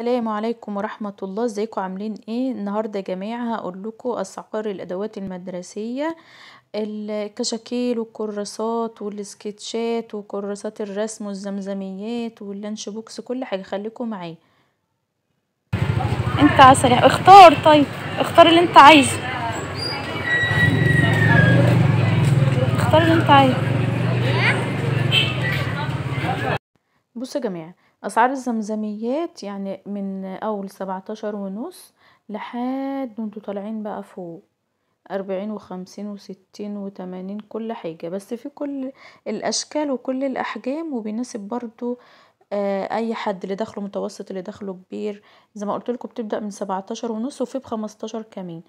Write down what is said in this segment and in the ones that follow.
السلام عليكم ورحمة الله ازيكم عاملين ايه النهاردة يا جماعة هقول لكم اسعار الادوات المدرسية الكشاكيل والكراسات والسكتشات وكراسات الرسم والزمزميات واللانش بوكس كل حاجة خليكم معايا انت عسل يعني. اختار طيب اختار اللي انت عايزه اختار اللي انت عايزه بصوا يا جماعه أسعار الزمزميات يعني من أول سبعتاشر ونص لحد وانتوا طالعين بقى فوق أربعين وخمسين وستين وثمانين كل حاجة بس في كل الأشكال وكل الأحجام وبيناسب برضو آه أي حد اللي دخله متوسط اللي دخله كبير زي ما قلت لكم بتبدأ من سبعتاشر ونص وفي بخمستاشر كمان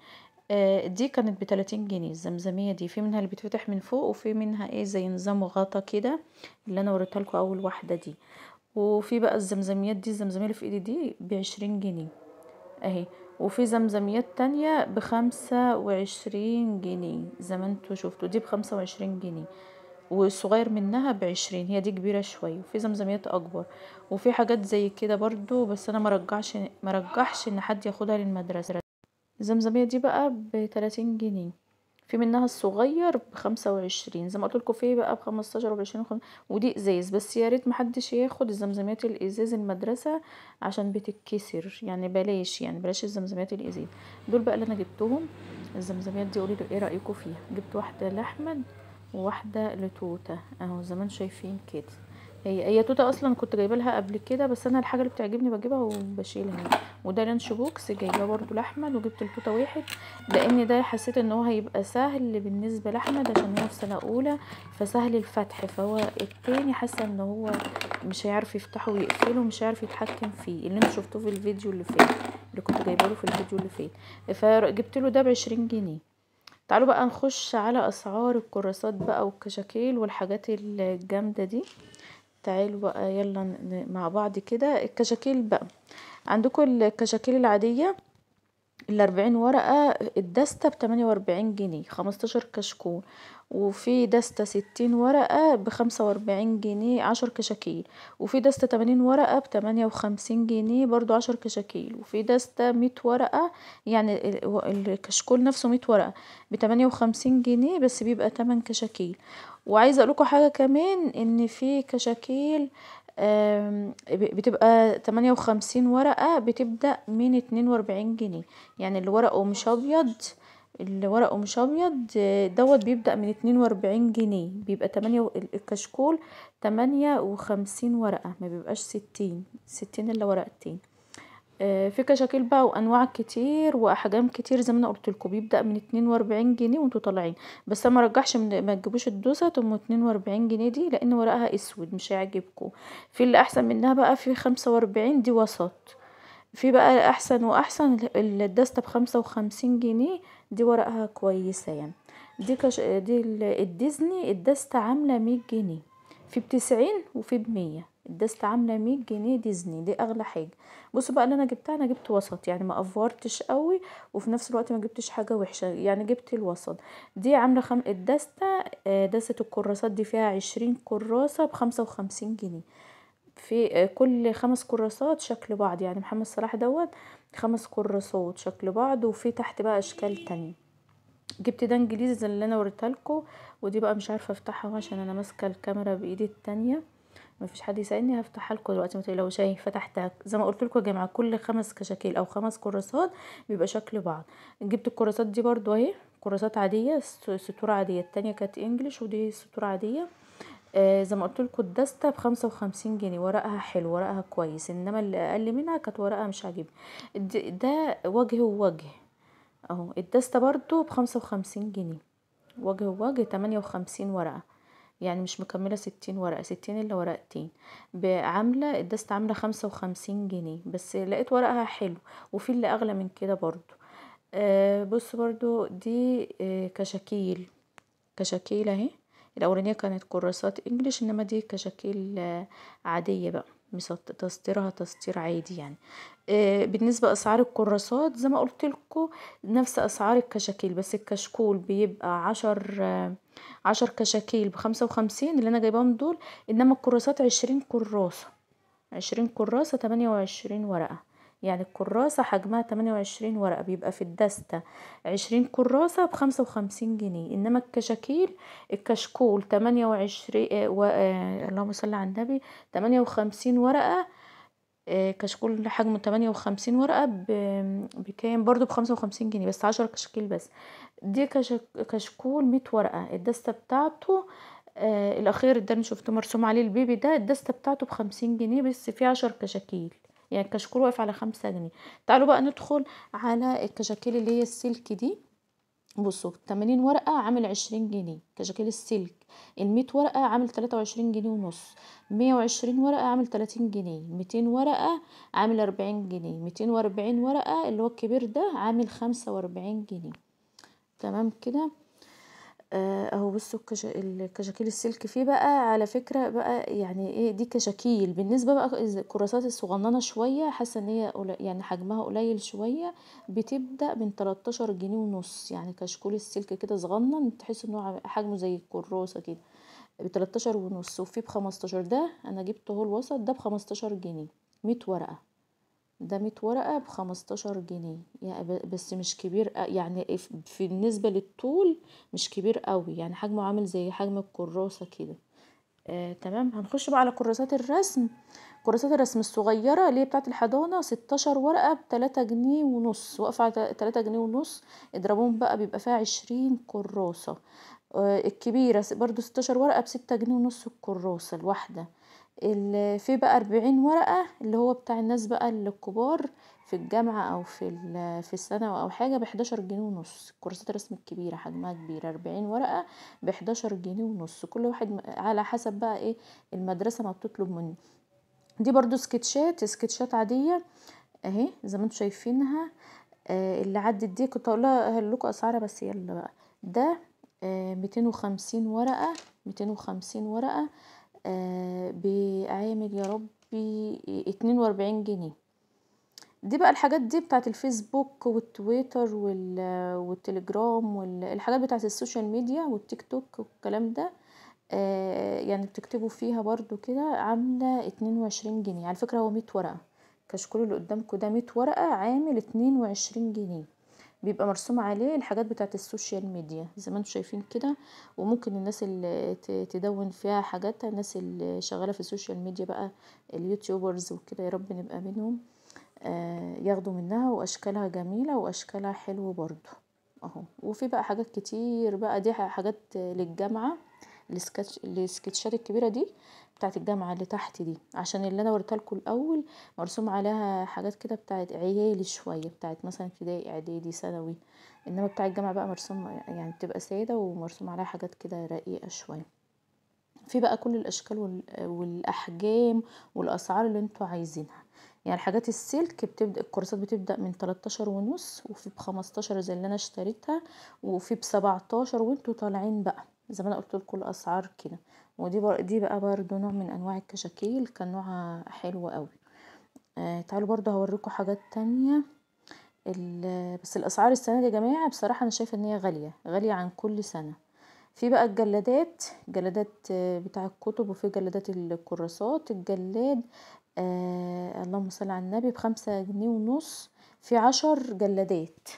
آه دي كانت بتلاتين جنيه الزمزمية دي في منها اللي بتفتح من فوق وفي منها ايه زي نظام غطا كده اللي انا وريتها لكم اول واحدة دي وفي بقى الزمزميات دي الزمزميه اللي في ايدي دي بعشرين جنيه اهي وفي زمزميات تانية بخمسة وعشرين جنيه زي ما انتوا شفتوا دي بخمسة وعشرين جنيه والصغير منها بعشرين هي دي كبيرة شوية وفي زمزميات أكبر وفي حاجات زي كده برضو بس أنا مرجعش مرجحش إن حد ياخدها للمدرسة الزمزمية دي بقى بتلاتين جنيه في منها الصغير بخمسة وعشرين زي ما قلت لكم في بقى بخمستاشر و 20 ودي ازاز بس يا ريت محدش ياخد الزمزمات الازاز المدرسة عشان بتتكسر يعني بلاش يعني بلاش الزمزمات الازاز دول بقى اللي انا جبتهم الزمزمات دي قولي ايه رايكم فيها جبت واحدة لاحمد وواحدة لتوتة اهو زمان شايفين كده هي هي توته اصلا كنت جايبه لها قبل كده بس انا الحاجه اللي بتعجبني بجيبها وبشيلها يعني. وده رانش بوكس جايباه برده لاحمد وجبت التوته واحد لان ده حسيت ان هو هيبقى سهل بالنسبه لاحمد عشان هو في سنه اولى فسهل الفتح فهو التاني حاسه ان هو مش هيعرف يفتحه ويقفله مش هيعرف يتحكم فيه اللي انتوا شفتوه في الفيديو اللي فات اللي كنت جايبه له في الفيديو اللي فات فجبت له ده بعشرين جنيه تعالوا بقى نخش على اسعار الكراسات بقى والكشاكيل والحاجات الجامده دي تعالوا بقى يلا مع بعض كده الكشاكيل بقى عندكم الكشاكيل العادية الأربعين ورقة الدستة بتمانية وأربعين جنيه خمستاشر كشكول وفي دستة ستين ورقة بخمسة وأربعين جنيه عشر كشاكيل وفي دستة تمانين ورقة بتمانية وخمسين جنيه برضو عشر كشاكيل وفي دستة مية ورقة يعني الكشكول نفسه مية ورقة بتمانية وخمسين جنيه بس بيبقى تمن كشاكيل وعايزة اقولكوا حاجة كمان ان في كشاكيل بتبقى تمانية وخمسين ورقة بتبدأ من اتنين وأربعين جنيه يعني اللي ورقه مش أبيض الورق قماش ابيض دوت بيبدأ من اتنين واربعين جنيه بيبقى تمانية الكشكول تمانية وخمسين ورقة مبيبقاش ستين ستين الا ورقتين آه، في كشاكيل بقى وانواع كتير واحجام كتير زي ما انا لكم بيبدا من اتنين واربعين جنيه وانتوا طالعين بس انا مرجحش من ما تجيبوش الدوسه تم اتنين واربعين جنيه دي لان ورقها اسود مش هيعجبكم في اللي احسن منها بقى في خمسة واربعين دي وسط في بقى احسن واحسن الدستة بخمسة وخمسين جنيه دي ورقها كويسة يعني دي, كش... دي الديزني الدستة عاملة مية جنيه في بتسعين وفي بمية الدستة عاملة مية جنيه ديزني دي اغلى حاجة بصوا بقى اللي انا جبتها انا جبت وسط يعني ما افورتش قوي وفي نفس الوقت ما جبتش حاجة وحشة يعني جبت الوسط دي عاملة خم... الدستة آه، دستة الكراسات دي فيها عشرين كراسة بخمسة وخمسين جنيه في آه، كل خمس كراسات شكل بعض يعني محمد صلاح دوت خمس كراسات شكل بعض وفي تحت بقى اشكال تانية جبت ده انجليزي زي اللي انا وريتها لكم ودي بقى مش عارفه افتحها عشان انا ماسكه الكاميرا بايدي التانية مفيش حد يساعدني هفتحها لكم دلوقتي ما لو شايف فتحتها زي ما قلت لكم يا جماعه كل خمس كشاكيل او خمس كراسات بيبقى شكل بعض جبت الكراسات دي برضو اهي كراسات عاديه ستور عاديه التانية كانت انجليش ودي ستور عاديه آه زي ما قلت لكم الدستة بخمسة وخمسين جنيه ورقها حلو ورقها كويس انما اللي اقل منها كانت ورقها مش عاجبني ده وجه ووجه اهو الدستة برضو بخمسة وخمسين جنيه وجه ووجه تمانية وخمسين ورقة يعني مش مكملة ستين ورقة ستين الا ورقتين عاملة الدستة عاملة خمسة وخمسين جنيه بس لقيت ورقها حلو وفي اللي اغلى من كده برضو آه بص برضو دي آه كشاكيل كشاكيل اهي الاولانيه كانت كراسات انجليش انما دي كشاكيل آه، عاديه بقى تسطيرها تسطير عادي يعني آه، بالنسبة أسعار الكراسات زي ما قلت لكم نفس أسعار الكشاكيل بس الكشكول بيبقى عشر آه، عشر كشاكيل بخمسة وخمسين اللي أنا جايباهم دول إنما الكراسات عشرين كراسة عشرين كراسة تمانية وعشرين ورقة يعني الكراسة حجمها 28 ورقة بيبقى في الدستة 20 كراسة ب 55 جنيه إنما الكشاكيل الكشكول 28 آه، آه، اللهم صل على النبي 58 ورقة آه، كشكول حجمه 58 ورقة بكام برضو ب 55 جنيه بس 10 كشكيل بس دي كشكول 100 ورقة الدستة بتاعته آه الأخير ده أنا شفته مرسوم عليه البيبي ده الدستة بتاعته بخمسين جنيه بس في عشر كشاكيل يعني كشكول واقف على خمسة جنيه تعالوا بقى ندخل على الكشاكيل اللي هي السلك دي بصوا 80 ورقة عامل 20 جنيه كشاكيل السلك ال100 ورقة عامل 23 جنيه ونص 120 ورقة عامل 30 جنيه 200 ورقة عامل 40 جنيه 240 ورقة اللي هو الكبير ده عامل 45 جنيه تمام كده آه، اهو بصوا الكشاكيل السلك فيه بقى على فكره بقى يعني ايه دي كشاكيل بالنسبه بقى الكراسات الصغننه شويه حاسه ان هي يعني حجمها قليل شويه بتبدا من 13 جنيه ونص يعني كشكول السلك كده صغنن تحس ان هو حجمه زي الكراسه كده ب 13 ونص وفيه ب 15 ده انا جبته هو الوسط ده ب 15 جنيه 100 ورقه ده 100 ورقة بخمستاشر جنيه يعني بس مش كبير يعني في النسبه للطول مش كبير قوي يعني حجمه عامل زي حجم الكراسة كده آه تمام هنخش بقى على كراسات الرسم كراسات الرسم الصغيرة اللي هي بتاعة الحضانة ستاشر ورقة بتلاتة جنيه ونص واقفة على تلاتة جنيه ونص اضربهم بقى بيبقى فيها عشرين كراسة آه الكبيرة برده ستاشر ورقة بستة جنيه ونص الكراسة الواحدة في بقى أربعين ورقة اللي هو بتاع الناس بقى الكبار في الجامعة أو في في الثانوي أو حاجة بحداشر جنيه ونص كورسات الرسم الكبيرة حجمها كبير أربعين ورقة بحداشر جنيه ونص كل واحد على حسب بقى ايه المدرسة ما بتطلب منه دي برضو سكتشات سكتشات عادية اهي زي ما انتم شايفينها آه اللي عدت دي كنت هقولها لكم اسعارها بس يلا بقى ده آه، ميتين وخمسين ورقة ميتين وخمسين ورقة آه، بعامل يا ربي اتنين واربعين جنيه دي بقى الحاجات دي بتاعت الفيسبوك والتويتر والتليجرام والحاجات بتاعت السوشيال ميديا والتيك توك والكلام ده آه، يعني بتكتبوا فيها برضو كده عاملة اتنين وعشرين جنيه على فكرة هو مية ورقة كشكول اللي قدامكم ده مية ورقة عامل اتنين وعشرين جنيه بيبقى مرسوم عليه الحاجات بتاعت السوشيال ميديا زي ما انتم شايفين كده وممكن الناس اللي تدون فيها حاجاتها الناس اللي شغاله في السوشيال ميديا بقى اليوتيوبرز وكده يا رب نبقى منهم آه ياخدوا منها واشكالها جميله واشكالها حلو برضو اهو وفي بقى حاجات كتير بقى دي حاجات للجامعه السكتش السكتشات الكبيره دي بتاعت الجامعه اللي تحت دي عشان اللي انا وريتها لكم الاول مرسوم عليها حاجات كده بتاعت عيالي شويه بتاعت مثلا ابتدائي اعدادي ثانوي انما بتاع الجامعه بقى مرسوم يعني بتبقى ساده ومرسوم عليها حاجات كده رقيقه شويه في بقى كل الاشكال والاحجام والاسعار اللي انتوا عايزينها يعني حاجات السلك بتبدا الكورسات بتبدا من 13 ونص وفي ب 15 زي اللي انا اشتريتها وفي ب 17 وانتوا طالعين بقى زي ما انا قلت لكم الاسعار كده ودي بقى دي بقى برده نوع من انواع الكشاكيل كان نوعها حلو قوي آه تعالوا برضو هوريكم حاجات تانية بس الاسعار السنه دي يا جماعه بصراحه انا شايفه ان هي غاليه غاليه عن كل سنه في بقى الجلادات جلادات آه، بتاع الكتب وفي جلادات الكراسات الجلاد آه اللهم صل على النبي بخمسة جنيه ونص في عشر جلادات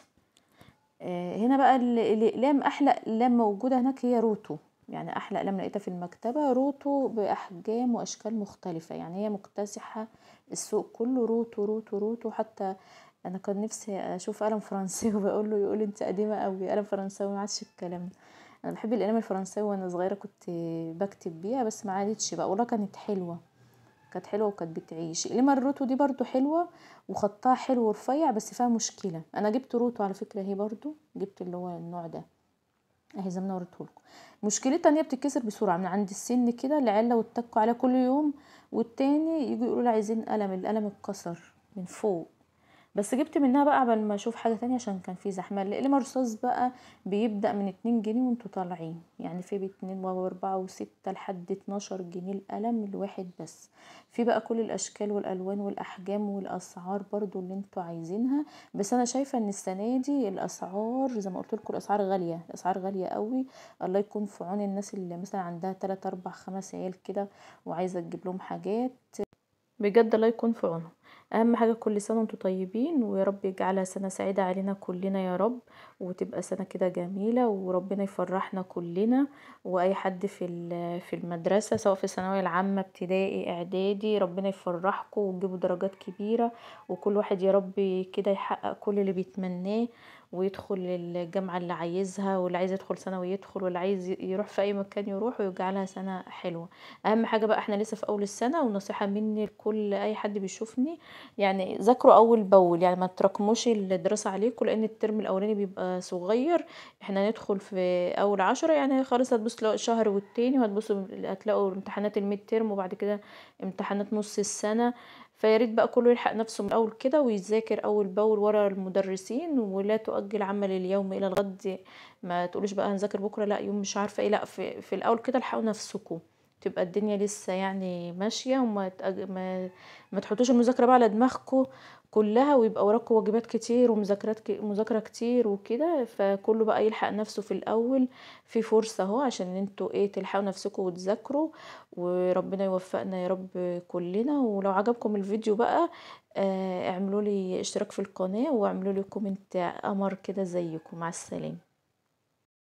آه، هنا بقى الاقلام احلى اقلام موجوده هناك هي روتو يعني احلى اقلام لقيتها في المكتبه روتو باحجام واشكال مختلفه يعني هي مكتسحه السوق كله روتو روتو روتو حتى انا كان نفسي اشوف قلم فرنساوي وبقول له يقول انت قديمه قوي قلم فرنساوي ما عادش الكلام ده انا بحب القلم الفرنساوي وانا صغيره كنت بكتب بيها بس ما عادتش بقى والله كانت حلوه كانت حلوه وكانت بتعيش لما الروتو دي برضو حلوه وخطها حلو ورفيع بس فيها مشكله انا جبت روتو على فكره هي برضو جبت اللي هو النوع ده اهي زي ما مشكلتها ان هي بتتكسر بسرعه من عند السن كده العيال لو اتكوا عليها كل يوم والتاني يجوا يقولوا عايزين قلم القلم اتكسر من فوق بس جبت منها بقى قبل ما اشوف حاجه تانية عشان كان في زحمه رصاص بقى بيبدا من اتنين جنيه وانتوا طالعين يعني في باتنين واربعة وستة لحد اتناشر جنيه القلم الواحد بس في بقى كل الاشكال والالوان والاحجام والاسعار برضو اللي انتوا عايزينها بس انا شايفه ان السنه دي الاسعار زي ما قلت لكم الاسعار غاليه الاسعار غاليه قوي الله يكون في عون الناس اللي مثلا عندها 3 اربع خمس عيال كده وعايزه تجيب لهم حاجات بجد الله يكون في عونهم اهم حاجه كل سنه وانتم طيبين ويا رب يجعلها سنه سعيده علينا كلنا يا رب وتبقى سنه كده جميله وربنا يفرحنا كلنا واي حد في في المدرسه سواء في الثانويه العامه ابتدائي اعدادي ربنا يفرحكم وتجيبوا درجات كبيره وكل واحد يا رب كده يحقق كل اللي بيتمناه ويدخل الجامعه اللي عايزها واللي عايز يدخل ثانوي يدخل واللي عايز يروح في اي مكان يروح ويجعلها سنه حلوه اهم حاجه بقى احنا لسه في اول السنه ونصيحه مني لكل اي حد بيشوفني يعني ذاكروا اول باول يعني ما تراكموش الدراسه عليكم لان الترم الاولاني بيبقى صغير احنا ندخل في اول عشرة يعني خلاص هتبصوا الشهر والتاني وهتبصوا هتلاقوا امتحانات الميد ترم وبعد كده امتحانات نص السنه فياريت بقى كله يلحق نفسه من الاول كده ويذاكر اول باول ورا المدرسين ولا تؤجل عمل اليوم الى الغد ما تقولوش بقى هنذاكر بكره لا يوم مش عارفه ايه لا في, في الاول كده الحقوا نفسكم تبقى الدنيا لسه يعني ماشيه وما تأج... ما, ما تحطوش المذاكره بقى على دماغكم كلها ويبقى وراكم واجبات كتير ومذاكرات ك... مذاكره كتير وكده فكله بقى يلحق نفسه في الاول في فرصه اهو عشان انتوا ايه تلحقوا نفسكم وتذاكروا وربنا يوفقنا يا رب كلنا ولو عجبكم الفيديو بقى آه اعملوا لي اشتراك في القناه واعملوا لي كومنت قمر كده زيكم مع السلامه